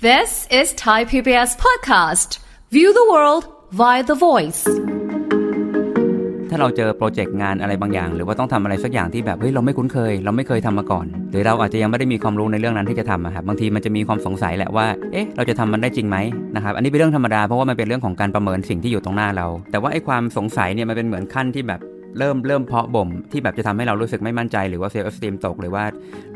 This is Thai PBS podcast. View the world via the voice. ถ้าเราเจอโปรเจกต์งานอะไรบางอย่าง หรือว่าต้องทำอะไรสักอย่างที่แบบ เฮ้ย เราไม่คุ้นเคย เราไม่เคยทำมาก่อน หรือเราอาจจะยังไม่ได้มีความรู้ในเรื่องนั้นที่จะทำะครับบางทีมันจะมีความสงสัยแหละว่า เอ๊ะ เราจะทำมันได้จริงไหมนะครับอันนี้เป็นเรื่องธรรมดา เพราะว่ามันเป็นเรื่องของการประเมินสิ่งที่อยู่ตรงหน้าเรา แต่ว่าไอ้ความสงสัยเนี่ยมันเป็นเหมือนขั้นที่แบบเริ่มเริ่ม เพาะบ่ม ที่แบบจะทำให้เรารู้สึกไม่มั่นใจหรือว่าเซลล์เสตีมตกหรือว่า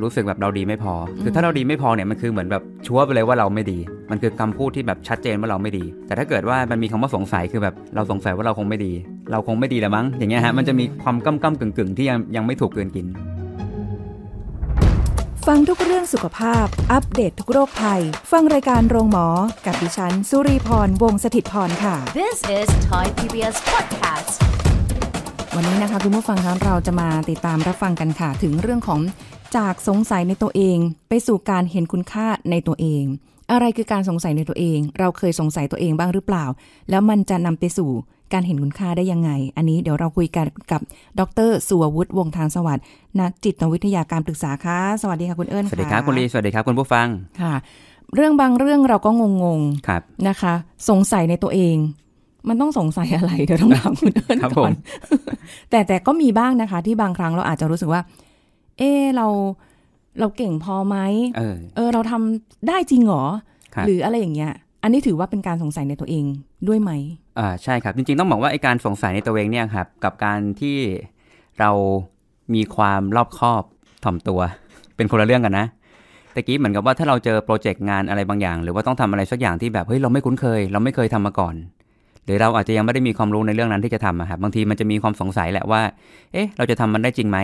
รู้สึกแบบเราดีไม่พอ คือถ้าเราดีไม่พอเนี่ยมันคือเหมือนแบบชัวร์ไปเลยว่าเราไม่ดี มันคือคาพูดที่แบบชัดเจนว่าเราไม่ดี แต่ถ้าเกิดว่ามันมีคำว่าสงสัยคือแบบเราสงสัยว่าเราคงไม่ดี เราคงไม่ดีลวมั้งอย่างเงี้ยฮะมันจะมีความก้ำก้ำกึ่งกึ่งที่ยังยังไม่ถูกเกินกิน ฟังทุกเรื่องสุขภาพ อัปเดตททุกโรคภัยฟังรายการโรงหมอ กับดิฉันสุรีพรวงศิตพรค่ะ This is Thai PBS podcast วันนี้นะคะคุณผู้ฟังคะเราจะมาติดตามรับฟังกันค่ะ ถึงเรื่องของจากสงสัยในตัวเอง ไปสู่การเห็นคุณค่าในตัวเอง อะไรคือการสงสัยในตัวเอง เราเคยสงสัยตัวเองบ้างหรือเปล่า แล้วมันจะนำไปสู่การเห็นคุณค่าได้ยังไง อันนี้เดี๋ยวเราคุยกันกับดรสุวัตวงทางสวัสดิ์นักจิตวิทยาการปรึกษาค่ะสวัสดีค่ะคุณเอิญสวัสดีครับคุณลีสวัสดีครับคุณผู้ฟังค่ะ เรื่องบางเรื่องเราก็งงๆนะคะ สงสัยในตัวเองมันต้องสงสัยอะไรเดี๋ยวต้องถามคุณเอิญก่อนแต่แต่ก็มีบ้างนะคะ ที่บางครั้งเราอาจจะรู้สึกว่า เออเรา เราเก่งพอไหมเออเออ เราทำได้จริงหรอ หรืออะไรอย่างเงี้ย อันนี้ถือว่าเป็นการสงสัยในตัวเองด้วยไหมอ่า ใช่ครับ จริง ๆต้องบอกว่าไอการสงสัยในตัวเองเนี่ยครับ กับการที่เรามีความรอบคอบถ่อมตัว เป็นคนละเรื่องกันนะ ตะกี้เหมือนกับว่าถ้าเราเจอโปรเจกต์งานอะไรบางอย่าง หรือว่าต้องทำอะไรสักอย่างที่แบบเฮ้ยเราไม่คุ้นเคย เราไม่เคยทำมาก่อนหรือเราอาจจะยังไม่ได้มีความรู้ในเรื่องนั้นที่จะทำครับบางทีมันจะมีความสงสัยแหละว่า เอ๊ะเราจะทำมันได้จริงไหม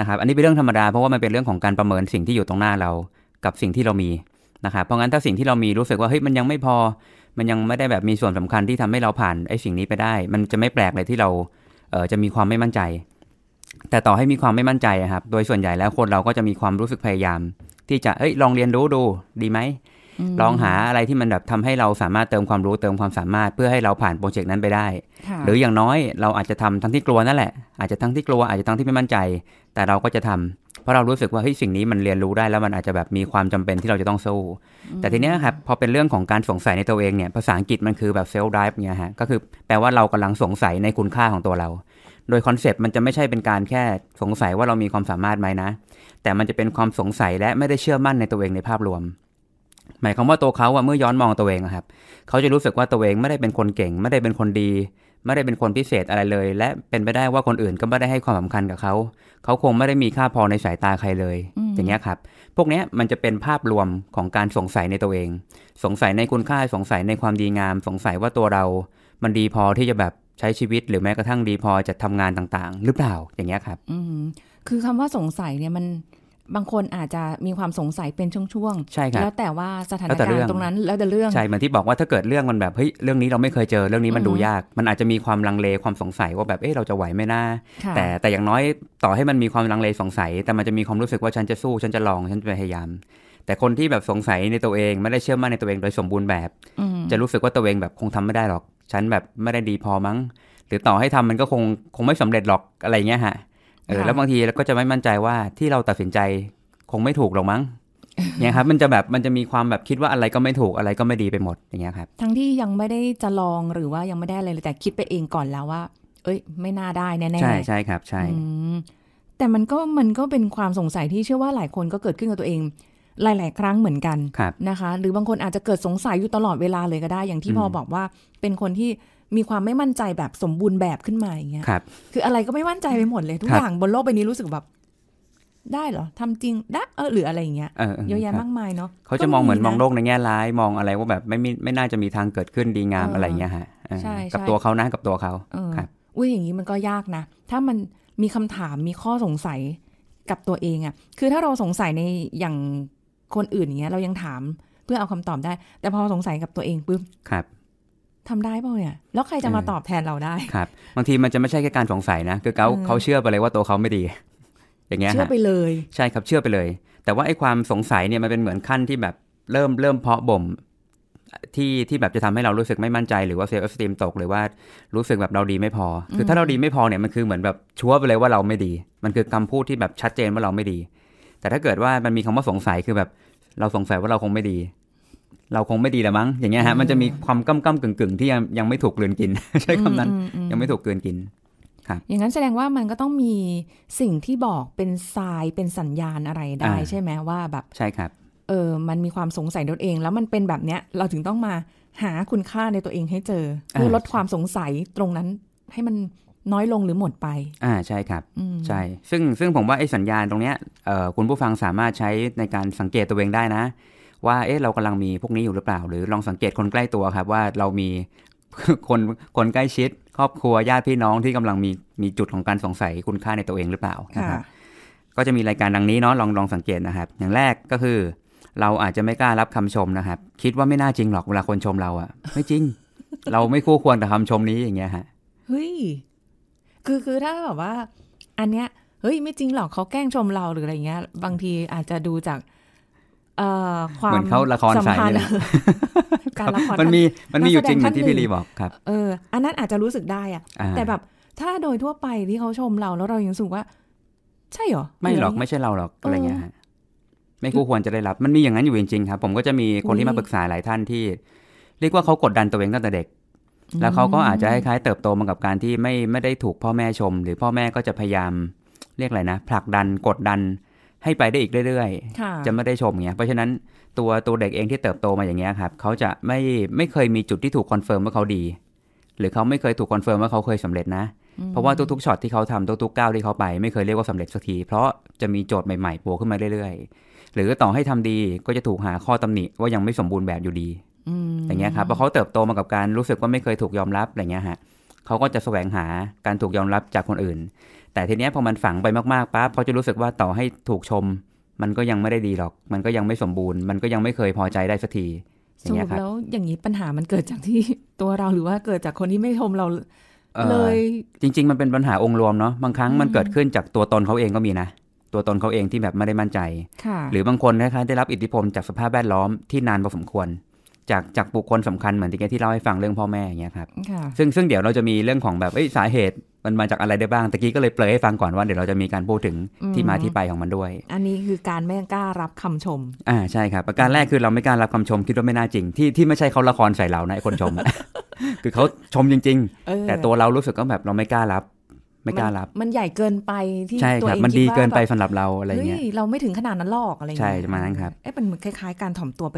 นะครับ อันนี้เป็นเรื่องธรรมดา เพราะว่ามันเป็นเรื่องของการประเมินสิ่งที่อยู่ตรงหน้าเรากับสิ่งที่เรามีนะครับ เพราะงั้นถ้าสิ่งที่เรามีรู้สึกว่าเฮ้ยมันยังไม่พอ มันยังไม่ได้แบบมีส่วนสำคัญที่ทำให้เราผ่านไอ้สิ่งนี้ไปได้ มันจะไม่แปลกเลยที่เราเออจะมีความไม่มั่นใจ แต่ต่อให้มีความไม่มั่นใจครับ โดยส่วนใหญ่แล้วคนเราก็จะมีความรู้สึกพยายาม ที่จะเฮ้ยลองเรียนรู้ดูดีไหมลองหาอะไรที่มันแบบทำให้เราสามารถเติมความรู้เติมความสามารถเพื่อให้เราผ่านโปรเจกต์นั้นไปได้ หรืออย่างน้อยเราอาจจะทำทั้งที่กลัวนั่นแหละ อาจจะทั้งที่กลัว อาจจะทั้งที่ไม่มั่นใจ แต่เราก็จะทำ เพราะเรารู้สึกว่าเฮ้ยสิ่งนี้มันเรียนรู้ได้ แล้วมันอาจจะแบบมีความจำเป็นที่เราจะต้องสู้ แต่ทีเนี้ยครับพอเป็นเรื่องของการสงสัยในตัวเองเนี่ย ภาษาอังกฤษมันคือแบบเซลล์ไดฟ์เนี่ยฮะ ก็คือแปลว่าเรากำลังสงสัยในคุณค่าของตัวเรา โดยคอนเซปต์มันจะไม่ใช่เป็นการแค่สงสัยว่าเรามีความสามารถไหมนะ แต่มันจะเป็นความสงสัยและไม่ได้เชื่อมั่นในตัวเองในภาพรวมหมายความว่าตัวเขาอะเมื่อย้อนมองตัวเองครับเขาจะรู้สึกว่าตัวเองไม่ได้เป็นคนเก่ง ไม่ได้เป็นคนดี ไม่ได้เป็นคนพิเศษอะไรเลย และเป็นไปได้ว่าคนอื่นก็ไม่ได้ให้ความสำคัญกับเขาเขาคงไม่ได้มีค่าพอในสายตาใครเลย อย่างเงี้ยครับ พวกเนี้ยมันจะเป็นภาพรวมของการสงสัยในตัวเอง สงสัยในคุณค่าสงสัยในความดีงาม สงสัยว่าตัวเรา มันดีพอที่จะแบบใช้ชีวิต หรือแม้กระทั่งดีพอจะทำงานต่างๆ หรือเปล่าอย่างเงี้ยครับ อืคือคำว่าสงสัยเนี่ยมันบางคนอาจจะมีความสงสัยเป็นช่วงๆใช่ครับแล้วแต่ว่าสถานการณ์ตรงนั้น แล้วแต่เรื่องใช่เหมือนที่บอกว่าถ้าเกิดเรื่องมันแบบเฮ้ยเรื่องนี้เราไม่เคยเจอ เรื่องนี้มันดูยาก มันอาจจะมีความลังเลความสงสัยว่าแบบเอ้เราจะไหวไหมนะแต่แต่อย่างน้อยต่อให้มันมีความลังเลสงสัย แต่มันจะมีความรู้สึกว่าฉันจะสู้ฉันจะลองฉันจะพยายาม แต่คนที่แบบสงสัยในตัวเองไม่ได้เชื่อมั่นในตัวเองโดยสมบูรณ์แบบจะรู้สึกว่าตัวเองแบบคงทำไม่ได้หรอก ฉันแบบไม่ได้ดีพอมั้ง หรือต่อให้ทำมันก็คงคงไม่สำเร็จหรอกอะไรเงี้ยฮะเออแล้วบางทีเราก็จะไม่มั่นใจว่าที่เราตัดสินใจคงไม่ถูกหรอกมั้งเนี่ยครับมันจะแบบมันจะมีความแบบคิดว่าอะไรก็ไม่ถูกอะไรก็ไม่ดีไปหมดอย่างเงี้ยครับ ทั้งที่ยังไม่ได้จะลองหรือว่ายังไม่ได้อะไรเลยแต่คิดไปเองก่อนแล้วว่า เอ้ย ไม่น่าได้แน่ๆใช่ใช่ครับ ใช่แต่มันก็มันก็เป็นความสงสัยที่เชื่อว่าหลายคนก็เกิดขึ้นกับตัวเองหลาย ๆ ครั้งเหมือนกันนะคะ หรือบางคนอาจจะเกิดสงสัยอยู่ตลอดเวลาเลยก็ได้อย่างที่พอบอกว่าเป็นคนที่มีความไม่มั่นใจแบบสมบูรณ์แบบขึ้นมาอย่างเงี้ยครับ คืออะไรก็ไม่มั่นใจไปหมดเลย ทุกอย่างบนโลกใบนี้รู้สึกแบบได้เหรอทำจริงได้เออหรืออะไรอย่างเงี้ยเยอะแยะมากมายเนาะเขาจะมองเหมือนมองโลกในแง่ร้ายมองอะไรว่าแบบไม่ไม่น่าจะมีทางเกิดขึ้นดีงามอะไรเงี้ยฮะกับตัวเขานะกับตัวเขาครับอุ้ยอย่างนี้มันก็ยากนะถ้ามันมีคำถามมีข้อสงสัยกับตัวเองอ่ะ คือถ้าเราสงสัยในอย่างคนอื่นอย่างเงี้ยเรายังถามเพื่อเอาคำตอบได้ แต่พอสงสัยกับตัวเองปุ๊บครับทำได้เปล่าเนี่ย แล้วใครจะมาตอบแทนเราได้ ครับ บางทีมันจะไม่ใช่แค่การสงสัยนะคือเขาเขาเชื่อไปเลยว่าตัวเขาไม่ดี อย่างเงี้ยเชื่อไปเลยใช่ครับเชื่อไปเลย แต่ว่าไอ้ความสงสัยเนี่ยมันเป็นเหมือนขั้นที่แบบเริ่มเริ่มเพาะบ่ม ที่ที่แบบจะทำให้เรารู้สึกไม่มั่นใจหรือว่าเซลล์ฟสตรีมตกหรือว่ารู้สึกแบบเราดีไม่พอคือถ้าเราดีไม่พอเนี่ยมันคือเหมือนแบบชัวร์ไปเลยว่าเราไม่ดี มันคือคำพูดที่แบบชัดเจนว่าเราไม่ดี แต่ถ้าเกิดว่ามันมีคำว่าสงสัยคือแบบ เราสงสัยว่าเราคงไม่ดีเราคงไม่ดีละมั้ง อย่างเงี้ยฮะมันจะมีความก้ำก้ำกึ่งกึ่งที่ยังยังไม่ถูกเกลืนกินใช้คำนั้นยังไม่ถูกเกลืนกิน ครับ อย่างนั้นแสดงว่ามันก็ต้องมีสิ่งที่บอกเป็นทรายเป็นสัญญาณอะไรได้ ใช่ไหมว่าแบบใช่ครับ เออมันมีความสงสัยตัวเอง แล้วมันเป็นแบบเนี้ย เราถึงต้องมาหาคุณค่าในตัวเองให้เจอเพื่อลดความสงสัยตรงนั้นให้มันน้อยลงหรือหมดไป อ่าใช่ครับใช่ ซึ่งซึ่งผมว่าไอ้สัญญาณตรงเนี้ยคุณผู้ฟังสามารถใช้ในการสังเกตตัวเองได้นะว่าเอ๊ะเรากำลังมีพวกนี้อยู่หรือเปล่า หรือลองสังเกตคนใกล้ตัวครับว่าเรามีคนคนใกล้ชิด ครอบครัวญาติพี่น้องที่กำลังมีมีจุดของการสงสัยคุณค่าในตัวเองหรือเปล่านะครับก็จะมีรายการดังนี้เนาะลองลองสังเกตนะครับอย่างแรกก็คือเราอาจจะไม่กล้ารับคำชมนะครับ คิดว่าไม่น่าจริงหรอกเวลาคนชมเราอะไม่จริง เราไม่คู่ควรกับคำชมนี้อย่างเงี้ยฮะเฮ้ยคือคือถ้าแบบว่า อันเนี้ยเฮ้ยไม่จริงหรอกเขาแกล้งชมเราหรืออะไรเงี้ย บางทีอาจจะดูจากความเหมือนเขาละครใส่เลยการละครมันมีมันมีอยู่จริงเหมือนที่พี่ลีบอกครับ เออ อันนั้นอาจจะรู้สึกได้อะแต่แบบถ้าโดยทั่วไปที่เขาชมเราแล้วเรายังูสุกว่า ใช่หรอ ไม่หรอกไม่ใช่เราหรอกอะไรเงี้ยไม่คู่ควรจะได้รับ มันมีอย่างนั้นอยู่จริงๆครับผมก็จะมีคนที่มาปรึกษาหลายท่านที่ เรียกว่าเขากดดันตัวเองตั้งแต่เด็ก แล้วเขาก็อาจจะคล้ายๆเติบโตมากับการที่ไม่ไม่ได้ถูกพ่อแม่ชม หรือพ่อแม่ก็จะพยายามเรียกอะไรนะผลักดันกดดันให้ไปได้อีกเรื่อยๆ จะไม่ได้ชมเงี้ยเพราะฉะนั้นตัวตัวเด็กเองที่เติบโตมาอย่างเงี้ยครับเขาจะไม่ไม่เคยมีจุดที่ถูกคอนเฟิร์มว่าเขาดีหรือเขาไม่เคยถูกคอนเฟิร์มว่าเขาเคยสำเร็จนะ เพราะว่าทุกๆช็อตที่เขาทำทุกๆก้าวที่เขาไปไม่เคยเรียกว่าสำเร็จสักทีเพราะจะมีโจทย์ใหม่ๆปล่ขึ้นมาเรื่อยๆ หรือต่อให้ทำดีก็จะถูกหาข้อตำหนิว่ายังไม่สมบูรณ์แบบอยู่ดีอย่างเงี้ยครับเพราะเขาเติบโตมากับการรู้สึกว่าไม่เคยถูกยอมรับอะไรเงี้ยฮะเขาก็จะแสวงหาการถูกยอมรับจากคนอื่นแต่ทีเนี้ยพอมันฝังไปมากๆปั๊บเขาจะรู้สึกว่าต่อให้ถูกชม มันก็ยังไม่ได้ดีหรอก มันก็ยังไม่สมบูรณ์มันก็ยังไม่เคยพอใจได้สักทีสรุปแล้วอย่างนี้ปัญหามันเกิดจากที่ตัวเราหรือว่าเกิดจากคนที่ไม่ชมเรา เลย จริง ๆ มันเป็นปัญหาองค์รวมเนาะบางครั้งมันเกิดขึ้นจากตัวตนเขาเองก็มีนะ ตัวตนเขาเองที่แบบไม่ได้มั่นใจหรือบางคนนะคะได้รับอิทธิพลจากสภาพแวดล้อมที่นานพอสมควร จากจากบุคคลสำคัญเหมือนที่ที่เล่าให้ฟังเรื่องพ่อแม่อย่างเงี้ยครับ ซึ่งซึ่งเดี๋ยวเราจะมีเรื่องของแบบสาเหตุมันมาจากอะไรได้บ้าง ตะกี้ก็เลยเปลยให้ฟังก่อนว่าเดี๋ยวเราจะมีการพูดถึงที่มาที่ไปของมันด้วย อันนี้คือการไม่กล้ารับคำชม อ่าใช่ครับ ประการแรกคือเราไม่กล้ารับคำชมคิดว่าไม่น่าจริงที่ที่ไม่ใช่เขาละครใส่เรานะคนชม คือเขาชมจริง ๆ แต่ตัวเรารู้สึกก็แบบเราไม่กล้ารับ ไม่กล้ารับ มันใหญ่เกินไปที่ใช่ครับมันดีเกินไปสำหรับเราอะไรเงี้ย เราไม่ถึงขนาดนั้นหรอกอะไรเงี้ย ใช่ประมาณนั้นครับ เอ๊ะมันคล้ายๆ การถ่อมตัวไป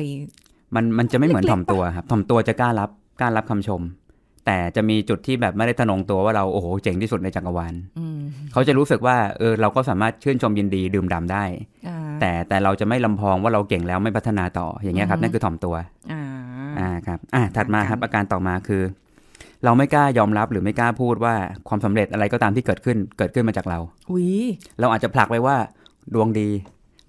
มันมันจะไม่เหมือนถ่อมตัวครับถ่อมตัวจะกล้ารับกล้ารับคำชมแต่จะมีจุดที่แบบไม่ได้ทะนงตัวว่าเราโอ้โหเจ๋งที่สุดในจักรวาลเขาจะรู้สึกว่าเออเราก็สามารถชื่นชมยินดีดื่มด่ำได้แต่แต่เราจะไม่ลำพองว่าเราเก่งแล้วไม่พัฒนาต่ออย่างเงี้ยครับ นั่นคือถ่อมตัวอ่าครับอ่าถัดมาครับอาการต่อมาคือ เราไม่กล้ายอมรับหรือไม่กล้าพูดว่าความสำเร็จอะไรก็ตามที่เกิดขึ้นเกิดขึ้นมาจากเรา อุ้ยเราอาจจะผลักไปว่าดวงดี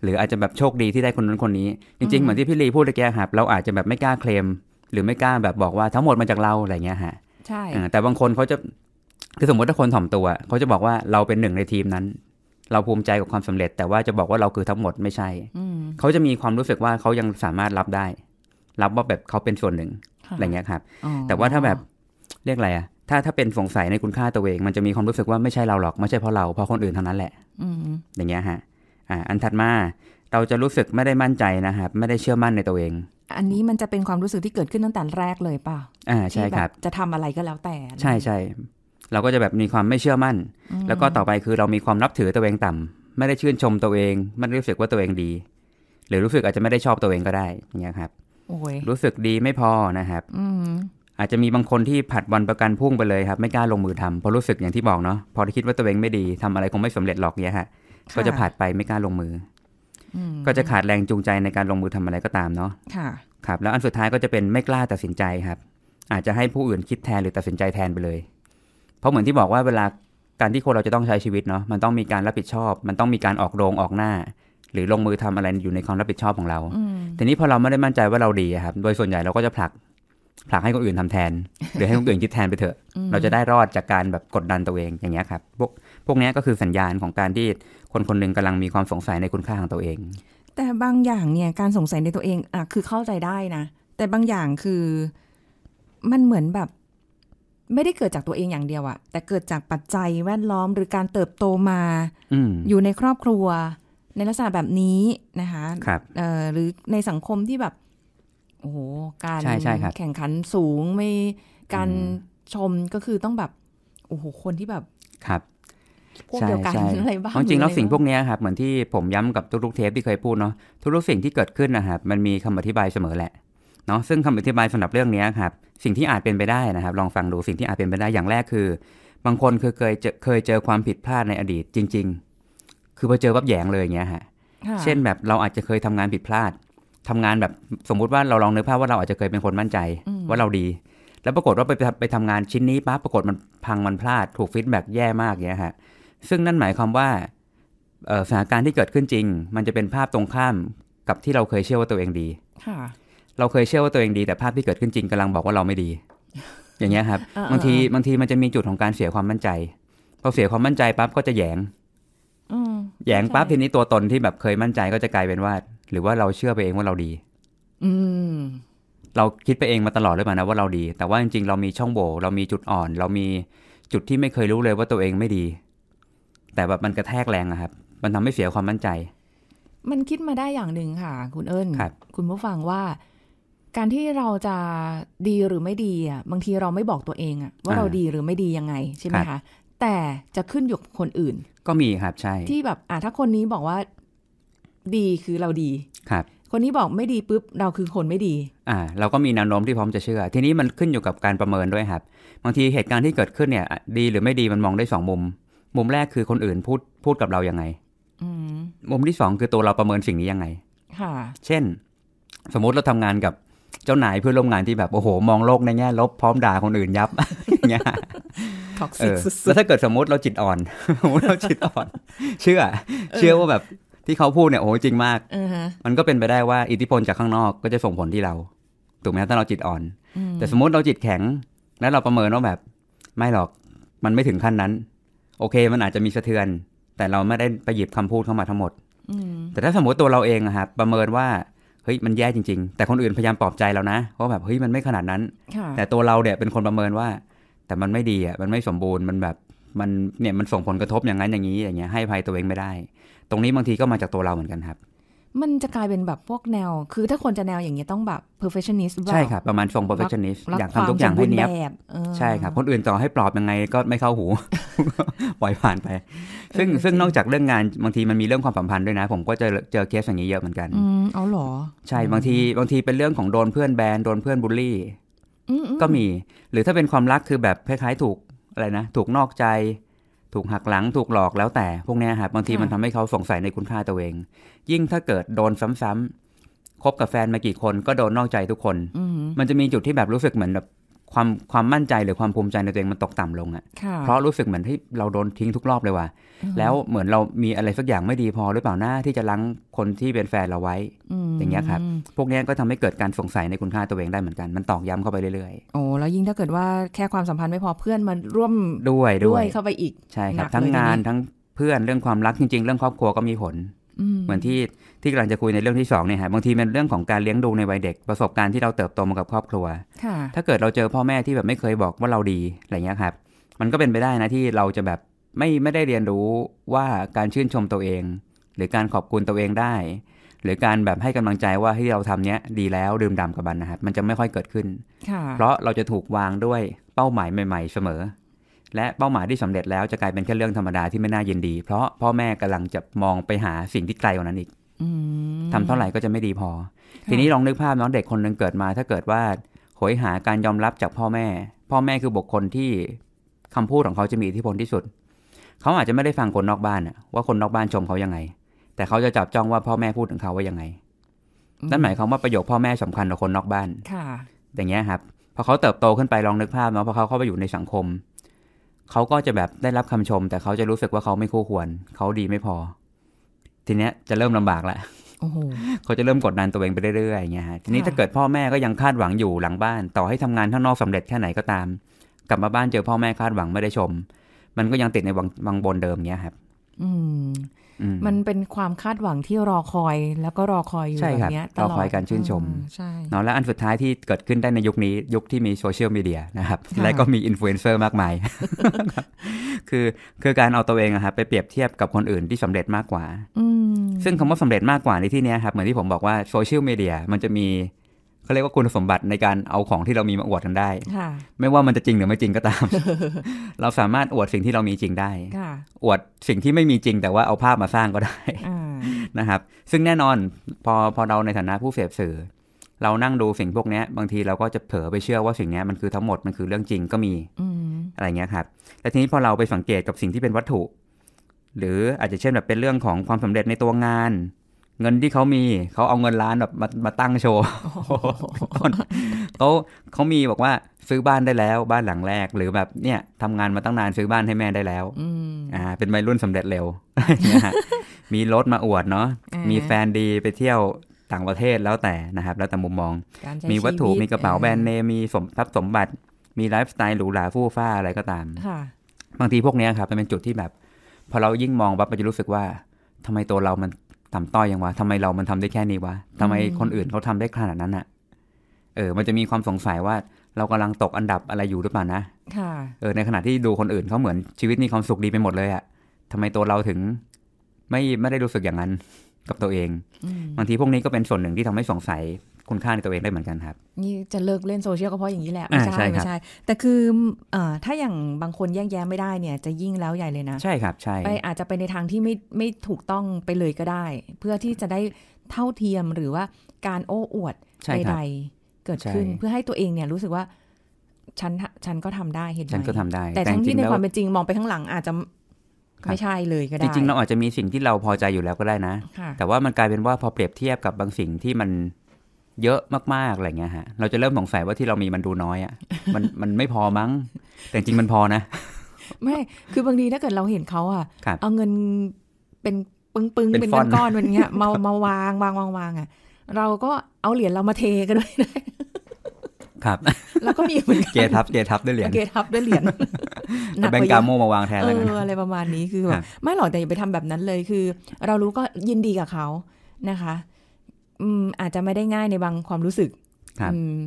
หรืออาจจะแบบโชคดีที่ได้คนนั้นคนนี้ จริงๆเหมือนที่พี่ลีพูดตะแกครับเราอาจจะแบบไม่กล้าเคลมหรือไม่กล้าแบบบอกว่าทั้งหมดมาจากเราอะไรเงี้ยฮะใช่แต่บางคนเขาจะคือสมมติถ้าคนถ่อมตัวเขาจะบอกว่าเราเป็นหนึ่งในทีมนั้น เราภูมิใจกับความสำเร็จ แต่ว่าจะบอกว่าเราคือทั้งหมดไม่ใช่เขาจะมีความรู้สึกว่าเขายังสามารถรับได้ รับว่าแบบเขาเป็นส่วนหนึ่งอะไรเงี้ยครับแต่ว่าถ้าแบบเรียกอะไรอะถ้าถ้าเป็นสงสัยในคุณค่าตัวเอง มันจะมีความรู้สึกว่าไม่ใช่เราหรอกไม่ใช่เพราะเราเพราะคนอื่นเท่านั้นแหละอย่างเงี้ยฮะอ่าอันถัดมาเราจะรู้สึกไม่ได้มั่นใจนะครับไม่ได้เชื่อมั่นในตัวเองอันนี้มันจะเป็นความรู้สึกที่เกิดขึ้นตั้งแต่แรกเลยป่ะอ่าใช่ครับ จะทำอะไรก็แล้วแต่ ใช่ใช่ เราก็จะแบบมีความไม่เชื่อมั่น แล้วก็ต่อไปคือเรามีความนับถือตัวเองต่ำ ไม่ได้ชื่นชมตัวเอง ไม่ได้รู้สึกว่าตัวเองดี หรือรู้สึกอาจจะไม่ได้ชอบตัวเองก็ได้ เนี่ยครับ โอ้ย รู้สึกดีไม่พอนะครับ อือาจจะมีบางคนที่ผัดวันประกันพุ่งไปเลยครับ ไม่กล้าลงมือทำเพราะรู้สึกอย่างที่บอกเนาะ พอที่คิดว่าตัวเองไม่ดีทำอะไรคงไม่สำเร็จหรอกเนี่ยฮะ ก็จะผัดไปไม่กล้าลงมือก็จะขาดแรงจูงใจในการลงมือทำอะไรก็ตามเนาะ ค่ะ ครับ แล้วอันสุดท้ายก็จะเป็นไม่กล้าตัดสินใจครับ อาจจะให้ผู้อื่นคิดแทนหรือตัดสินใจแทนไปเลย เพราะเหมือนที่บอกว่าเวลาการที่คนเราจะต้องใช้ชีวิตเนาะ มันต้องมีการรับผิดชอบ มันต้องมีการออกโรงออกหน้า หรือลงมือทำอะไรอยู่ในความรับผิดชอบของเรา ทีนี้พอเราไม่ได้มั่นใจว่าเราดีครับ โดยส่วนใหญ่เราก็จะผลักผลักให้คนอื่นทำแทน หรือให้คนอื่นคิดแทนไปเถอะ เราจะได้รอดจากการแบบกดดันตัวเองอย่างเงี้ยครับพวกพวกนี้ก็คือสัญญาณของการที่คนคนหนึ่งกำลังมีความสงสัยในคุณค่าของตัวเอง แต่บางอย่างเนี่ยการสงสัยในตัวเองอ่ะคือเข้าใจได้นะ แต่บางอย่างคือมันเหมือนแบบ ไม่ได้เกิดจากตัวเองอย่างเดียวอะแต่เกิดจากปัจจัยแวดล้อม หรือการเติบโตมาออยู่ในครอบครัว ในลักษณะแบบนี้นะคะครหรือในสังคมที่แบบโอ้โห การใช่ใช่แข่งขันสูงไม่การชมก็คือต้องแบบโอ้โห คนที่แบบครับพวกเดียวกันอะไรบ้างจริงแล้วสิ่งพวกนี้ครับ เหมือนที่ผมย้ำกับทุกๆเทปที่เคยพูดเนาะทุกๆสิ่งที่เกิดขึ้นนะครับมันมีคำอธิบายเสมอแหละเนาะซึ่งคำอธิบายสำหรับเรื่องนี้ครับ สิ่งที่อาจเป็นไปได้นะครับลองฟังดูสิ่งที่อาจเป็นไปได้อย่างแรกคือ บางคนคือเคยเจอเคยเจอความผิดพลาดในอดีต จริง ๆ คือพอเจอวับแยงเลยอย่างเงี้ยฮะเช่นแบบเราอาจจะเคยทำงานผิดพลาดทำงานแบบสมมุติว่าเราลองนึกภาพว่าเราอาจจะเคยเป็นคนมั่นใจว่าเราดี แล้วปรากฏว่าไปไปทำงานชิ้นนี้ปั๊บปรากฏมันพังมันพลาดถูกฟีดแบ็กแย่มากเงี้ยฮะซึ่งนั่นหมายความว่าสถานการณ์ที่เกิดขึ้นจริง มันจะเป็นภาพตรงข้ามกับที่เราเคยเชื่อว่าตัวเองดีเราเคยเชื่อว่าตัวเองดี แต่ภาพที่เกิดขึ้นจริงกำลังบอกว่าเราไม่ดี อย่างเงี้ยครับบางทีบางทีมันจะมีจุดของการเสียความมั่นใจพอเสียความมั่นใจปั๊บก็จะแยงแยงปั๊บทีนี้ตัวตนที่แบบเคยมั่นใจก็จะกลายเป็นว่าหรือว่าเราเชื่อไปเองว่าเราดี อืเราคิดไปเองมาตลอดเลยมานะว่าเราดี แต่ว่าจริงๆเรามีช่องโหว่เรามีจุดอ่อน เรามีจุดที่ไม่เคยรู้เลยว่าตัวเองไม่ดี แต่แบบมันกระแทกแรงอะครับมันทำให้เสียความมั่นใจ มันคิดมาได้อย่างหนึ่งค่ะ คุณเอิญคคุณผู้ฟังว่า การที่เราจะดีหรือไม่ดีอ่ะบางทีเราไม่บอกตัวเองอ่ะว่าเราดีหรือไม่ดียังไง ใช่ไหมคะแต่จะขึ้นอยู่กับคนอื่นก็มีครับ ใช่ ที่แบบอ่าถ้าคนนี้บอกว่า ดีคือเราดีครับ คนนี้บอกไม่ดีปุ๊บ เราคือคนไม่ดี อ่าเราก็มีแนวโน้มที่พร้อมจะเชื่อ ทีนี้มันขึ้นอยู่กับการประเมินด้วยครับ บางทีเหตุการณ์ที่เกิดขึ้นเนี่ย ดีหรือไม่ดีมันมองได้สองมุม มุมแรกคือคนอื่นพูดพูดกับเรายังไงมุมที่สองคือตัวเราประเมินสิ่งนี้ยังไง ค่ะ เช่น สมมติเราทำงานกับเจ้านายเพื่อนร่วมงานที่แบบโอ้โห มองโลกในแง่ ลบพร้อมด่าคนอื่น ยับเงี้ยอิแล้วถ้าเกิดสมมติเราจิตอ่อนสมมติเราจิตอ่อน เชื่อ เชื่อว่าแบบที่เขาพูดเนี่ยโอ้จริงมาก มันก็เป็นไปได้ว่าอิทธิพลจากข้างนอกก็จะส่งผลที่เรา ถูกไหมถ้าเราจิตอ่อน แต่สมมติเราจิตแข็ง แล้วเราประเมินว่าแบบไม่หรอกมันไม่ถึงขั้นนั้น โอเคมันอาจจะมีสะเทือน แต่เราไม่ได้ไปหยิบคำพูดเข้ามาทั้งหมดแต่ถ้าสมมติตัวเราเองะครับประเมินว่าเฮ้ยมันแย่จริง ๆ แต่คนอื่นพยายามปลอบใจเรานะว่าแบบ เฮ้ยมันไม่ขนาดนั้น แต่ตัวเราเนี่ยเป็นคนประเมินว่า แต่มันไม่ดีอ่ะมันไม่สมบูรณ์มันแบบมันเนี่ยมันส่งผลกระทบอย่างนั้นอย่างนี้ อย่างเงี้ยให้ภัยตัวเองไม่ได้ ตรงนี้บางทีก็มาจากตัวเราเหมือนกันครับมันจะกลายเป็นแบบพวกแนว คือถ้าคนจะแนวอย่างนี้ต้องแบบ perfectionist ใช่ครับประมาณทรง perfectionist อยากทำทุกอย่างให้เนี้ยใช่ครับคนอื่นต่อให้ปลอบยังไงก็ไม่เข้าหูปล่อยผ่านไปซึ่งซึ่งนอกจากเรื่องงานบางทีมันมีเรื่องความสัมพันธ์ด้วยนะ ผมก็เจอเจอเคสอย่างนี้เยอะเหมือนกันอือเอาหรอใช่บางทีบางทีเป็นเรื่องของโดนเพื่อนแบนโดนเพื่อนบูลลี่ก็มีหรือถ้าเป็นความรักคือแบบคล้ายๆถูกอะไรนะถูกนอกใจ ถูกหักหลังถูกหลอกแล้วแต่พวกนี้ครับบางทีมันทำให้เขาสงสัยในคุณค่าตัวเองยิ่งถ้าเกิดโดนซ้ำๆคบกับแฟนมากี่คนก็โดนนอกใจทุกคนมันจะมีจุดที่แบบรู้สึกเหมือนแบบความความมั่นใจหรือความภูมิใจในตัวเองมันตกต่ำลงอะ่ะเพราะรู้สึกเหมือนที่เราโดนทิ้งทุกรอบเลยว่ะ แล้วเหมือนเรามีอะไรสักอย่างไม่ดีพอหรือเปล่าหน้าที่จะล้างคนที่เป็นแฟนเราไว้ อย่างเงี้ยครับ พวกนี้ก็ทำให้เกิดการสงสัยในคุณค่าตัวเองได้เหมือนกัน มันตอกย้ำเข้าไปเรื่อยๆโอ้แล้วยิ่งถ้าเกิดว่าแค่ความสัมพันธ์ไม่พอเพื่อนมันร่วมด้วยด้วย เข้าไปอีกใช่ครับทั้งงานทั้งเพื่อนเรื่องความรักจริง ๆ เรื่องครอบครัวก็มีผลเหมือนที่ที่กำลังจะคุยในเรื่องที่สองเนี่ยฮะบางทีมันเรื่องของการเลี้ยงดูในวัยเด็ก ประสบการณ์ที่เราเติบโตมากับครอบครัว ถ้าเกิดเราเจอพ่อแม่ที่แบบไม่เคยบอกว่าเราดีอะไรเงี้ยครับมันก็เป็นไปได้นะที่เราจะแบบไม่ไม่ได้เรียนรู้ว่าการชื่นชมตัวเอง หรือการขอบคุณตัวเองได้ หรือการแบบให้กำลังใจว่าที่เราทำเนี้ย ดีแล้วดื่มด่ากับมันนะครับมันจะไม่ค่อยเกิดขึ้นเพราะเราจะถูกวางด้วยเป้าหมายใหม่ๆ เสมอและเป้าหมายที่สำเร็จแล้วจะกลายเป็นแค่เรื่องธรรมดาที่ไม่น่ายินดี เพราะพ่อแม่กำลังจะมองไปหาสิ่งที่ไกลกว่านั้นอีกทำเท่าไหร่ก็จะไม่ดีพอ ทีนี้ลองนึกภาพน้องเด็กคนหนึ่งเกิดมา ถ้าเกิดว่าโหยหาการยอมรับจากพ่อแม่ พ่อแม่คือบุคคลที่คำพูดของเขาจะมีอิทธิพลที่สุด เขาอาจจะไม่ได้ฟังคนนอกบ้านว่าคนนอกบ้านชมเขายังไง แต่เขาจะจับจ้องว่าพ่อแม่พูดถึงเขาว่ายังไง นั่นหมายความว่าประโยคพ่อแม่สำคัญกว่าคนนอกบ้านค่ะอย่างเงี้ยครับ พอเขาเติบโตขึ้นไปลองนึกภาพเนาะพอเขาเข้าไปอยู่ในสังคมเขาก็จะแบบได้รับคำชม แต่เขาจะรู้สึกว่าเขาไม่คู่ควร เขาดีไม่พอ ทีเนี้ยจะเริ่มลำบากละเขาจะเริ่มกดดันตัวเองไปเรื่อยๆอย่างเงี้ยฮะทีนี้ถ้าเกิดพ่อแม่ก็ยังคาดหวังอยู่หลังบ้าน ต่อให้ทำงานข้างนอกสำเร็จแค่ไหนก็ตาม กลับมาบ้านเจอพ่อแม่คาดหวังไม่ได้ชม มันก็ยังติดในวังบนเดิมเงี้ยครับ อืมมันเป็นความคาดหวังที่รอคอยแล้วก็รอคอยอยู่แบบนี้ตลอดรอคอยการชื่นชมใช่เนาะและอันสุดท้ายที่เกิดขึ้นได้ในยุคนี้ ยุคที่มีโซเชียลมีเดียนะครับและก็มีอินฟลูเอนเซอร์มากมาย คือคือการเอาตัวเองอะครับไปเปรียบเทียบกับคนอื่นที่สำเร็จมากกว่า ซึ่งคำว่าสำเร็จมากกว่าในที่นี้ครับ เหมือนที่ผมบอกว่าโซเชียลมีเดียมันจะมีเขาเรียกว่าคุณสมบัติในการเอาของที่เรามีมาอวดกันได้ไม่ว่ามันจะจริงหรือไม่จริงก็ตาม เราสามารถอวดสิ่งที่เรามีจริงได้อวดสิ่งที่ไม่มีจริง แต่ว่าเอาภาพมาสร้างก็ได้นะครับ ซึ่งแน่นอนพอพอเราในฐานะผู้เสพสื่อ เรานั่งดูสิ่งพวกนี้บางทีเราก็จะเผลอไปเชื่อว่าสิ่งนี้มันคือทั้งหมดมันคือเรื่องจริงก็มีอะไรเงี้ยครับ แต่ทีนี้พอเราไปสังเกตกับสิ่งที่เป็นวัตถุ หรืออาจจะเช่นแบบเป็นเรื่องของความสำเร็จในตัวงานเงินที่เขามีเขาเอาเงินล้านแบบมามาตั้งโชว์เขาเขามีบอกว่าซื้อบ้านได้แล้ว บ้านหลังแรกหรือแบบเนี่ยทำงานมาตั้งนานซื้อบ้านให้แม่ได้แล้วอ่าเป็นวัยรุ่นสำเร็จเร็วมีรถมาอวดเนาะมีแฟนดีไปเที่ยวต่างประเทศแล้วแต่นะครับแล้วแต่มุมมอง มีวัตถุมีกระเป๋าแบรนด์เนมมีสมทรัพย์สมบัติ มีไลฟ์สไตล์หรูหราฟู่ฟ้า อะไรก็ตาม บางทีพวกนี้ครับมันเป็นจุดที่แบบพอเรายิ่งมองปั๊บมันจะรู้สึกว่า ทำไมตัวเรามันต่ำต้อยยังวะทำไมเรามันทำได้แค่นี้วะทำไมคนอื่นเขาทำได้ขนาดนั้นอะเออ มันจะมีความสงสัยว่า เรากำลังตกอันดับอะไรอยู่หรือเปล่านะ ค่ะ เออ ในขณะที่ดูคนอื่นเขาเหมือนชีวิตมีความสุขดีไปหมดเลยอะทำไมตัวเราถึง ไม่ไม่ได้รู้สึกอย่างนั้นกับตัวเอง บางทีพวกนี้ก็เป็นส่วนหนึ่งที่ทำให้สงสัยคุณค่าในตัวเองได้เหมือนกันครับนี่จะเลิกเล่นโซเชียลก็เพราะอย่างนี้แหละไม่ใช่ไม่ใช่ แต่คืออถ้าอย่างบางคนแยกแยะไม่ได้เนี่ย จะยิ่งแล้วใหญ่เลยนะใช่ครับใช่ไปอาจจะไปในทางที่ไม่ไม่ถูกต้องไปเลยก็ได้ เพื่อที่จะได้เท่าเทียมหรือว่าการโอ้อวดใดๆเกิดขึ้นเพื่อให้ตัวเองเนี่ยรู้สึกว่าฉันฉันก็ทำได้เห็นไหมฉันก็ทำได้แต่ทั้งที่ในความเป็นจริงมองไปข้างหลังอาจจะไม่ใช่เลยก็ได้ จริง ๆ เราอาจจะมีสิ่งที่เราพอใจอยู่แล้วก็ได้นะ แต่ว่ามันกลายเป็นว่าพอเปรียบเทียบกับบางสิ่งที่มันเยอะมากๆอะไรเงี้ยฮะเราจะเริ่มสงสัยว่าที่เรามีมันดูน้อยอะ่ะมันมันไม่พอมั้ง แต่จริงมันพอนะไม่คือบางทีถ้าเกิดเราเห็นเขาอ่ะเอาเงินเป็นปึ้งปึ้งเป็นก้อนๆเป็นเงี้ยมามาวางวางวางวางอ่ะ เราก็เอาเหรียญเรามาเทกันด้วยครับแล้วก็มีเหมือนกันเกทับเกทับด้วยเหรียญเกทับด้วยเหรียญแต่แบงกาโมมาวางแทนเลยอะไรประมาณนี้คือแบบไม่หรอกแต่อย่าไปทำแบบนั้นเลยคือ เรารู้ก็ยินดีกับเขานะคะ อืมอาจจะไม่ได้ง่ายในบางความรู้สึกอืม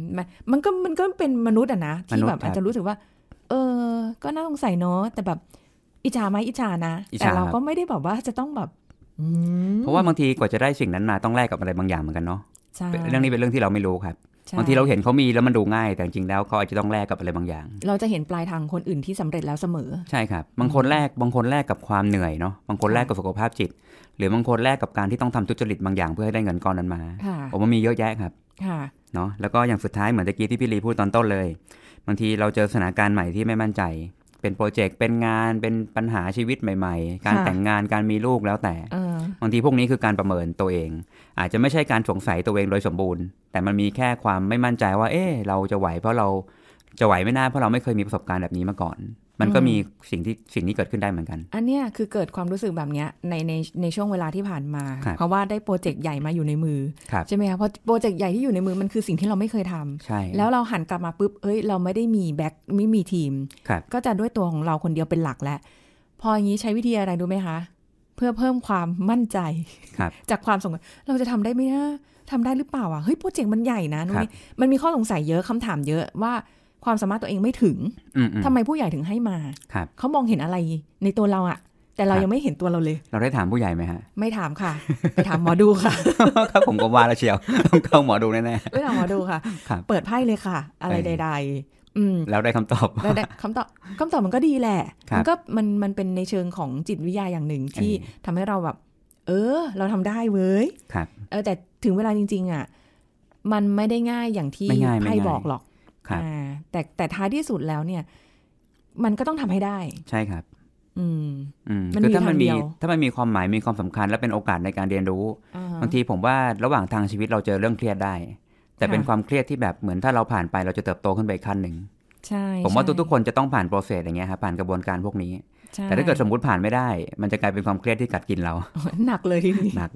มันก็มันก็เป็นมนุษย์อ่ะนะที่แบบอาจจะรู้สึกว่า เออก็น่าสงสัยเนาะแต่แบบ อิจฉาไหมอิจฉานะแต่เราก็ไม่ได้บอกว่าจะต้องแบบเพราะว่าบางทีกว่าจะได้สิ่งนั้นมาต้องแลกกับอะไรบางอย่างเหมือนกันเนาะเรื่องนี้เป็นเรื่องที่เราไม่รู้ครับบางทีเราเห็นเขามีแล้วมันดูง่ายแต่จริงแล้วเขาอาจจะต้องแลกกับอะไรบางอย่าง เราจะเห็นปลายทางคนอื่นที่สำเร็จแล้วเสมอใช่ครับ บางคนแลกบางคนแลกกับความเหนื่อยเนาะบางคนแลกกับสุขภาพจิต หรือบางคนแลกกับการที่ต้องทำทุจริตบางอย่าง เพื่อให้ได้เงินก้อนนั้นมาผมว่ามีเยอะแยะครับเนาะแล้วก็อย่างสุดท้ายเหมือนตะกี้ที่พี่ลีพูดตอนต้นเลย บางทีเราเจอสถานการณ์ใหม่ที่ไม่มั่นใจ เป็นโปรเจกต์เป็นงานเป็นปัญหาชีวิตใหม่ ๆ การแต่งงานการมีลูกแล้วแต่ บางทีพวกนี้คือการประเมินตัวเอง อาจจะไม่ใช่การสงสัยตัวเองโดยสมบูรณ์แต่มันมีแค่ความไม่มั่นใจว่า เอ๊เราจะไหวเพราะเราจะไหวไม่น่าเพราะเราไม่เคยมีประสบการณ์แบบนี้มาก่อน มันก็มีสิ่งที่สิ่งนี้เกิดขึ้นได้เหมือนกัน อันเนี้ยคือเกิดความรู้สึกแบบเนี้ยในในในช่วงเวลาที่ผ่านมา เพราะว่าได้โปรเจกต์ใหญ่มาอยู่ในมือใช่ไหมคะเพราะโปรเจกต์ใหญ่ที่อยู่ในมือมันคือสิ่งที่เราไม่เคยทำใช่แล้วเราหันกลับมาปุ๊บเอ้ย เราไม่ได้มีแบ็คไม่มีทีมก็จะด้วยตัวของเราคนเดียวเป็นหลักแล้วพออย่างนี้ใช้วิธีอะไรดูไหมคะ เพื่อเพิ่มความมั่นใจจากความสงสัยเราจะทำได้ไหมนะทำได้หรือเปล่าอ่ะเฮ้ยโปรเจกต์มันใหญ่นะนุ้ยมันมีข้อสงสัยเยอะคำถามเยอะว่าความสามารถตัวเองไม่ถึง ทำไมผู้ใหญ่ถึงให้มาเขามองเห็นอะไรในตัวเราอ่ะแต่เรายังไม่เห็นตัวเราเลย เราได้ถามผู้ใหญ่ไหมฮะไม่ถามค่ะ ไปถามหมอดูค่ะครับผมก็ว่าแล้วเชียวต้องเข้าหมอดูแน่ๆไมปถามหมอดูค่ะ เปิดไพ่เลยค่ะ อะไรใดๆอืมแล้วได้คำตอบแล้วได้คำตอบคำตอบมันก็ดีแหละมันก็มันมันเป็นในเชิงของจิตวิทยาอย่างหนึ่งที่ทำให้เราแบบเออเราทำได้เว้ยครับเออแต่ถึงเวลาจริง ๆ อ่ะมันไม่ได้ง่ายอย่างที่ไพ่บอกหรอกครับแต่แต่ท้ายที่สุดแล้วเนี่ย มันก็ต้องทำให้ได้ ใช่ครับ อืมมันมถ้ามันมีถ้ามันมีความหมายมีความสำคัญและเป็นโอกาสในการเรียนรู้ บางทีผมว่าระหว่างทางชีวิตเราเจอเรื่องเครียดได้ แต่เป็นความเครียดที่แบบเหมือนถ้าเราผ่านไปเราจะเติบโตขึ้นไปขั้นหนึ่งใช่ผมว่าทุกๆคนจะต้องผ่านโปรเซสอย่างเงี้ยครับผ่านกระบวนการพวกนี้แต่ถ้าเกิดสมมติผ่านไม่ได้ มันจะกลายเป็นความเครียดที่กัดกินเราหนักเลยทีนี้หนัก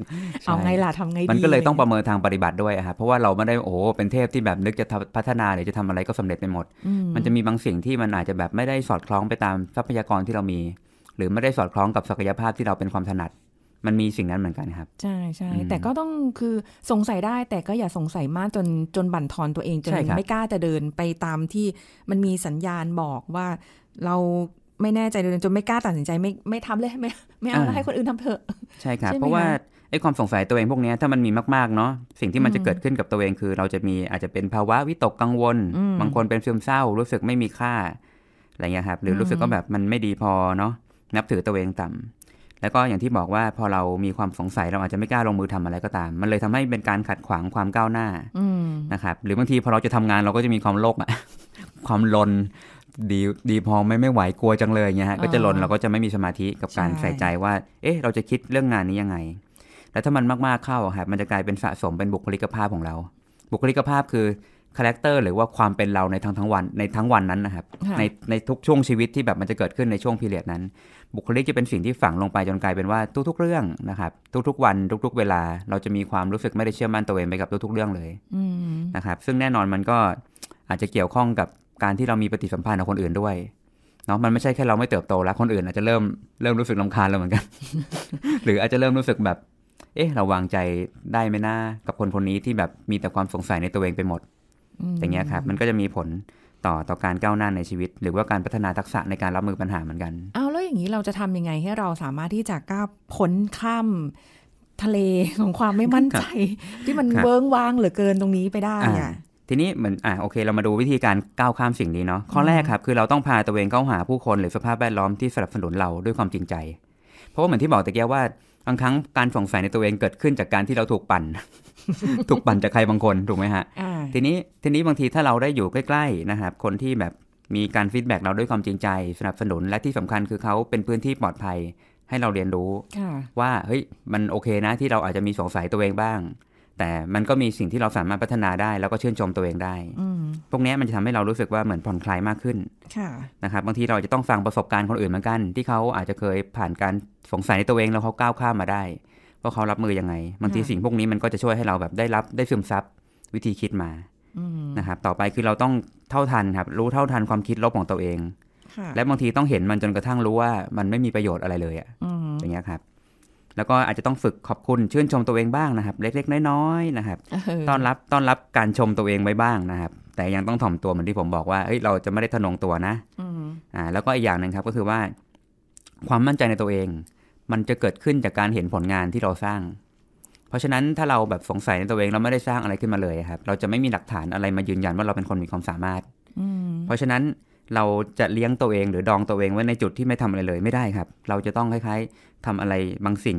เอาไงล่ะทำไงดี มันก็เลยต้องประเมินทางปฏิบัติด้วยครับเพราะว่าเราไม่ได้โอ้โหเป็นเทพที่แบบนึกจะพัฒนาหรือจะทำอะไรก็สำเร็จไปหมด มันจะมีบางสิ่งที่มันอาจจะแบบไม่ได้สอดคล้องไปตามทรัพยากรที่เรามี หรือไม่ได้สอดคล้องกับศักยภาพที่เราเป็นความถนัด มันมีสิ่งนั้นเหมือนกันครับใช่ใช่แต่ก็ต้องคือสงสัยได้แต่ก็อย่าสงสัยมากจนจนบั่นทอนตัวเองจนไม่กล้าจะเดินไปตามที่มันมีสัญญาณบอกว่าเราไม่แน่ใจเลยจนไม่กล้าตัดสินใจไม่ไม่ทำเลยไม่ไม่เอาให้คนอื่นทำเถอะ ใช่ครับเพราะว่าไอ้ความสงสัยตัวเองพวกนี้ถ้ามันมีมากๆเนาะสิ่งที่มันจะเกิดขึ้นกับตัวเองคือเราจะมีอาจจะเป็นภาวะวิตกกังวล บางคนเป็นซึมเศร้า รู้สึกไม่มีค่าอะไรเงี้ยครับ หรือรู้สึกก็แบบมันไม่ดีพอเนาะนับถือตัวเองต่ำ แล้วก็อย่างที่บอกว่าพอเรามีความสงสัยเราอาจจะไม่กล้าลงมือทำอะไรก็ตาม มันเลยทำให้เป็นการขัดขวางความก้าวหน้านะครับ หรือบางทีพอเราจะทำงานเราก็จะมีความโลภอะความลนดีดีพอไม่ไม่ไหวกลัวจังเลยเงี้ยฮะก็จะหล่นเรา ก็จะไม่มีสมาธิกับการใส่ใจว่า เอ๊ะ เราจะคิดเรื่องงานนี้ยังไงแล้วถ้ามันมากๆเข้าครับมันจะกลายเป็นสะสมเป็นบุคลิกภาพของเรา บุคลิกภาพคือคาแรคเตอร์หรือว่าความเป็นเราในทั้งทั้งวันในทั้งวันนั้นนะครับในในทุกช่วงชีวิตที่แบบมันจะเกิดขึ้นในช่วงพีเรียดนั้น บุคลิกจะเป็นสิ่งที่ฝังลงไปจนกลายเป็นว่าทุก ๆเรื่องนะครับทุกๆ วัน ทุก ๆ เวลา เราจะมีความรู้สึกไม่ได้เชื่อมั่นตัวเองไปกับทุกๆเรื่องเลยนะครับซึ่งแน่นอนมันก็อาจจะเกี่ยวข้องกับการที่เรามีปฏิสัมพันธ์กับคนอื่นด้วยเนาะมันไม่ใช่แค่เราไม่เติบโตแล้ว คนอื่นอาจจะเริ่มเริ่มรู้สึกลำคาญเราเหมือนกัน หรืออาจจะเริ่มรู้สึกแบบ เอ๊ะ เราวางใจได้ไหมนะกับคนคนนี้ที่แบบมีแต่ความสงสัยในตัวเองไปหมดอย่างเงี้ยครับมันก็จะมีผลต่อต่อการก้าวหน้าในชีวิต หรือว่าการพัฒนาทักษะในการรับมือปัญหาเหมือนกันเอาแล้วอย่างนี้เราจะทำยังไงให้เราสามารถที่จะก้าวพ้นข้ามทะเลของความไม่มั่นใจ ที่มันเวิ้งว้างเหลือเกินตรงนี้ไปได้เนี่ยทีนี้เหมือนอ่าโอเคเรามาดูวิธีการก้าวข้ามสิ่งนี้เนาะข้อแรกครับ คือเราต้องพาตัวเองเข้าหาผู้คนหรือสภาพแวดล้อมที่สนับสนุนเราด้วยความจริงใจ เพราะว่าเหมือนที่บอกตะเกียว่าบางครั้งการสงสัยในตัวเองเกิดขึ้นจากการที่เราถูกปั่น ถูกปั่นจากใครบางคนถูกไหมฮะทีนี้ทีนี้บางทีถ้าเราได้อยู่ใกล้ๆนะครับ คนที่แบบมีการฟีดแบ็กเราด้วยความจริงใจ สนับสนุนและที่สำคัญคือเขาเป็นพื้นที่ปลอดภัยให้เราเรียนรู้ว่าเฮ้ยมันโอเคนะ ที่เราอาจจะมีสงสัยตัวเองบ้างแต่มันก็มีสิ่งที่เราสามารถพัฒนาได้แล้วก็ชื่นชมตัวเองได้พวกนี้มันจะทำให้เรารู้สึกว่าเหมือนผ่อนคลายมากขึ้นนะครับ บางทีเราจะต้องฟังประสบการณ์คนอื่นเหมือนกัน ที่เขาอาจจะเคยผ่านการสงสัยในตัวเอง แล้วเขาก้าวข้ามมาได้ว่าเขารับมือยังไง บางทีสิ่งพวกนี้มันก็จะช่วยให้เราแบบได้รับได้ซึมซับวิธีคิดมานะครับ ต่อไปคือเราต้องเท่าทันครับรู้เท่าทันความคิดลบของตัวเอง และบางทีต้องเห็นมันจนกระทั่งรู้ว่ามันไม่มีประโยชน์อะไรเลยอะ่ะอย่างเงี้ยครับแล้วก็อาจจะต้องฝึกขอบคุณชื่นชมตัวเองบ้างนะครับ เล็ก ๆ น้อยๆนะครับต้อนรับต้อนรับการชมตัวเองไว้บ้างนะครับ แต่ยังต้องถ่อมตัวเหมือนที่ผมบอกว่าเฮ้ยเราจะไม่ได้ทะนงตัวนะอ่า แล้วก็อีกอย่างหนึ่งครับก็คือว่าความมั่นใจในตัวเอง มันจะเกิดขึ้นจากการเห็นผลงานที่เราสร้าง เพราะฉะนั้นถ้าเราแบบสงสัยในตัวเองเราไม่ได้สร้างอะไรขึ้นมาเลยครับ เราจะไม่มีหลักฐานอะไรมายืนยันว่าเราเป็นคนมีความสามารถเพราะฉะนั้นเราจะเลี้ยงตัวเองหรือดองตัวเองไว้ในจุดที่ไม่ทำอะไรเลยไม่ได้ครับ เราจะต้องคล้ายๆ ทำอะไรบางสิ่ง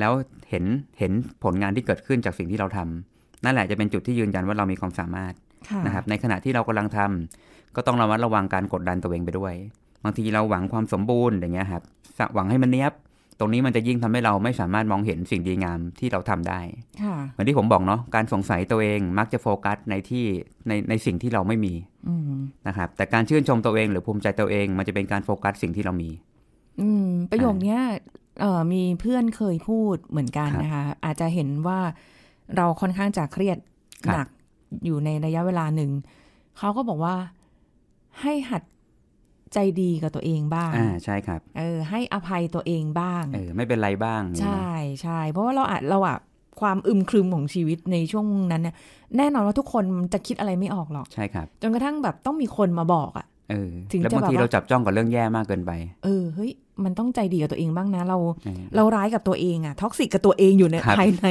แล้วเห็นเห็นผลงานที่เกิดขึ้นจากสิ่งที่เราทำนั่นแหละจะเป็นจุดที่ยืนยันว่าเรามีความสามารถนะครับในขณะที่เรากำลังทำ ก็ต้องระมัดระวังการกดดันตัวเองไปด้วย บางทีเราหวังความสมบูรณ์อย่างเงี้ยครับหวังให้มันเนี้ยบตรงนี้มันจะยิ่งทำให้เราไม่สามารถมองเห็นสิ่งดีงามที่เราทำได้เหมือนที่ผมบอกเนาะ การสงสัยตัวเอง มักจะโฟกัสในที่ในในสิ่งที่เราไม่มีนะครับ แต่การชื่นชมตัวเอง หรือภูมิใจตัวเอง มันจะเป็นการโฟกัสสิ่งที่เรามี อืประโยคเนี้ยมีเพื่อนเคยพูดเหมือนกันนะคะ อาจจะเห็นว่าเราค่อนข้างจะเครียดหนักอยู่ในระยะเวลาหนึ่ง เขาก็บอกว่าให้หัดใจดีกับตัวเองบ้าง อ่าใช่ครับ เออให้อภัยตัวเองบ้าง เออไม่เป็นไรบ้างใช่ใช่เพราะว่าเราอาจเราอะความอึมครึมของชีวิตในช่วงนั้นเนี่ยแน่นอนว่าทุกคนจะคิดอะไรไม่ออกหรอกใช่ครับจนกระทั่งแบบต้องมีคนมาบอกอะเออ ถึงจะบางทีเราจับจ้องกับเรื่องแย่มากเกินไป เออเฮ้ยมันต้องใจดีกับตัวเองบ้างนะเรา เราร้ายกับตัวเองอะท็อกซิกกับตัวเองอยู่ในภายใน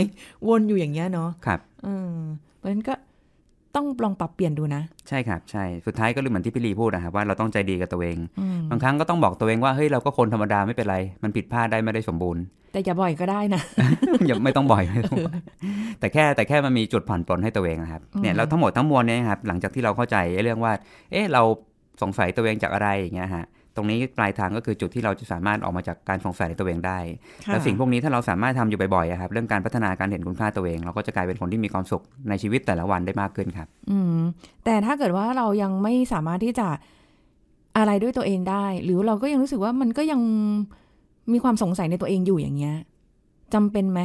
วนอยู่อย่างเงี้ยเนาะครับเออเพราะฉะนั้นก็ต้องลองปรับเปลี่ยนดูนะ ใช่ครับ ใช่สุดท้ายก็เหมือนที่พี่ลีพูดนะครับว่าเราต้องใจดีกับตัวเอง บางครั้งก็ต้องบอกตัวเองว่าเฮ้ยเราก็คนธรรมดาไม่เป็นไร มันผิดพลาดได้ไม่ได้สมบูรณ์ แต่อย่าบ่อยก็ได้นะอย่าไม่ต้องบ่อยไม่ต้องแต่แค่แต่แค่มันมีจุดผ่อนปลนให้ตัวเองนะครับเนี่ยเราทั้งหมดทั้งมวลเนี่ยครับ หลังจากที่เราเข้าใจเรื่องว่า เอ๊ะเราสงสัยตัวเองจากอะไรอย่างเงี้ยฮะรงนี้ปลายทางก็คือจุดที่เราจะสามารถออกมาจากการสงสัยในตัวเองได้ แล้วสิ่งพวกนี้ถ้าเราสามารถทำอยู่บ่อยๆครับเรื่องการพัฒนาการเห็นคุณค่าตัวเอง เราก็จะกลายเป็นคนที่มีความสุข ในชีวิตแต่ละวันได้มากขึ้นครับ อืมแต่ถ้าเกิดว่าเรายังไม่สามารถที่จะอะไรด้วยตัวเองได้ หรือเราก็ยังรู้สึกว่ามันก็ยังมีความสงสัยในตัวเองอยู่อย่างเงี้ยจำเป็นไหม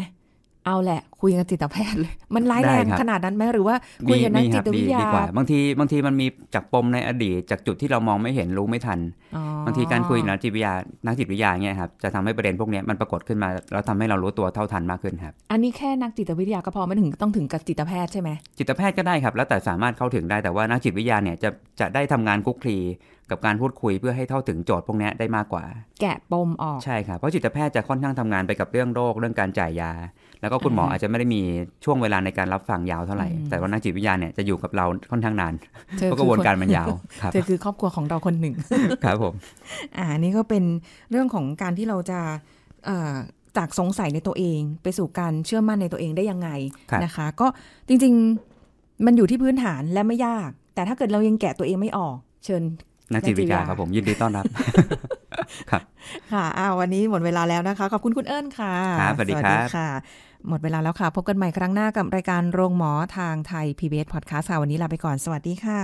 เอาแหละคุยกับจิตแพทย์เลยมันร้ายแรงขนาดนั้นไหมหรือว่าคุยกันนักจิตวิทยาดีกว่าบางทีบางทีมันมีจากปมในอดีต จากจุดที่เรามองไม่เห็นรู้ไม่ทันบางทีการคุยนักจิตวิทยานักจิตวิทยาเนี่ยครับจะทำให้ประเด็นพวกนี้มันปรากฏขึ้นมาแล้วทำให้เรารู้ตัวเท่าทันมากขึ้นครับอันนี้แค่นักจิตวิทยาก็พอไม่ถึงต้องถึงกับจิตแพทย์ใช่ไหมจิตแพทย์ก็ได้ครับ แล้วแต่สามารถเข้าถึงได้แต่ว่านักจิตวิทยาเนี่ยจะจะได้ทำงานคุกคลีกับการพูดคุยเพื่อให้เท่าถึงโจทย์พวกนี้ได้มากกว่า แกะปมออกใช่ครับเพราะจิตแพทย์จะค่อนข้างทำงานไปกับเรื่องโรคเรื่องการจ่ายยา แล้วก็คุณหมออาจจะไม่ได้มีช่วงเวลาในการรับฟังยาวเท่าไหร่ แต่ว่านักจิตวิทยาเนี่ยจะอยู่กับเราค่อนข้างนานเพราะกระบวนการมันยาวเธอคือครอบครัวของเราคนหนึ่งครับผม อ่านี่ก็เป็นเรื่องของการที่เราจะจากสงสัยในตัวเอง ไปสู่การเชื่อมั่นในตัวเองได้ยังไงนะคะ ก็จริง ๆ มันอยู่ที่พื้นฐานและไม่ยาก แต่ถ้าเกิดเรายังแกะตัวเองไม่ออก เชิญนักจิตวิทยาครับผมยินดีต้อนรับ ครับ ค่ะอาวันนี้หมดเวลาแล้วนะคะขอบคุณคุณเอิญค่ะครับสวัสดีครับหมดเวลาแล้วค่ะ พบกันใหม่ครั้งหน้ากับ รายการโรงหมอ ทางไทย PBS Podcast วันนี้ลาไปก่อนสวัสดีค่ะ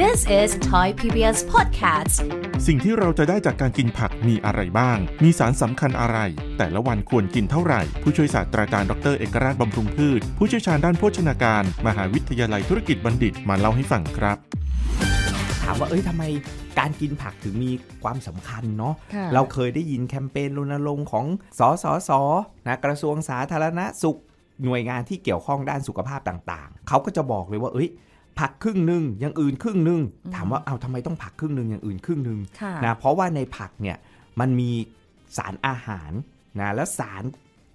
This is Thai PBS Podcast สิ่งที่เราจะได้จากการกินผักมีอะไรบ้าง มีสารสำคัญอะไร แต่ละวันควรกินเท่าไหร่ ผู้ช่วยศาสตราจารย์ดรเอกราชบำรุงพืชผู้เชี่ยวชาญด้านโภชนาการ มหาวิทยาลัยธุรกิจบัณฑิตมาเล่าให้ฟังครับามว่าเอ้ยทำไมการกินผักถึงมีความสำคัญเนาะเราเคยได้ยินแคมเปญรณรงค์ของสสสนะกระทรวงสาธารณสุขหน่วยงานที่เกี่ยวข้องด้านสุขภาพต่างๆเขาก็จะบอกเลยว่าเอ้ยผักครึ่งหนึ่งอย่างอื่นครึ่งหนึ่งถามว่าเอาทำไมต้องผักครึ่งหนึ่งอย่างอื่นครึ่งหนึ่งนะเพราะว่าในผักเนี่ยมันมีสารอาหารนะและสาร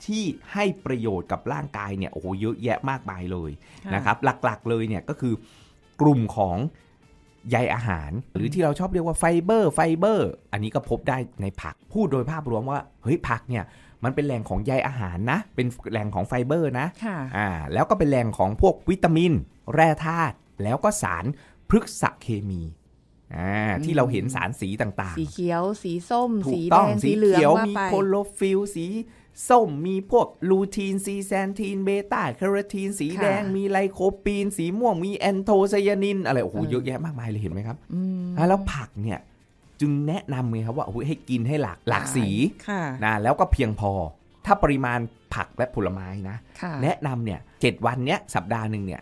ที่ให้ประโยชน์กับร่างกายเนี่ยโอ้โหเยอะแยะมากมายเลยนะครับหลักๆ เลยเนี่ยก็คือกลุ่มของใยอาหาร หรือที่เราชอบเรียกว่าไฟเบอร์ไฟเบอร์ อันนี้ก็พบได้ในผัก พูดโดยภาพรวมว่า เฮ้ยผักเนี่ยมันเป็นแหล่งของใยอาหารนะเป็นแหล่งของไฟเบอร์นะค่ะอ่าแล้วก็เป็นแหล่งของพวกวิตามิน แร่ธาตุแล้วก็สารพฤกษเคมีอ่าที่เราเห็นสารสีต่างๆ สีเขียว สีส้ม สีแดง สีเหลืองมีโคลฟิลสีส้มมีพวกลูทีน ซีแซนทีนเบต้าแคโรทีน สีแดง มีไลโคปีน สีม่วงมีแอนโทไซยานินอะไรโอ้โหเยอะแยะมากมายเลยเห็นไหมครับแล้วผักเนี่ย จึงแนะนำเลยครับว่าให้กินให้หลากหลากสีนะแล้วก็เพียงพอ ถ้าปริมาณผักและผลไม้นะ แนะนำเนี่ยเจ็ดวันเนี้ยสัปดาห์หนึ่งเนี่ย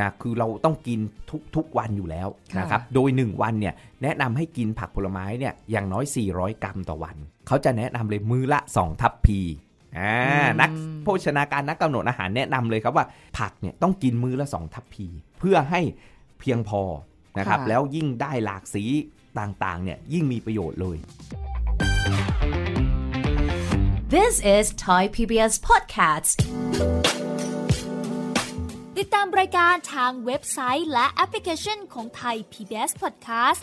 นะคือเราต้องกินทุกทุกวันอยู่แล้วนะครับโดย 1 วันเนี่ยแนะนำให้กินผักผลไม้เนี่ยอย่างน้อย 400 กรัมต่อวันเขาจะแนะนำเลยมื้อละ 2 ทัพพีนักโภชนาการนักกำหนดอาหารแนะนำเลยครับว่า ผักเนี่ยต้องกินมื้อละสองทัพพี เพื่อให้เพียงพอนะครับ แล้วยิ่งได้หลากสีต่างๆเนี่ยยิ่งมีประโยชน์เลย This is Thai PBS Podcast ติดตามรายการทางเว็บไซต์และแอปพลิเคชันของ Thai PBS Podcast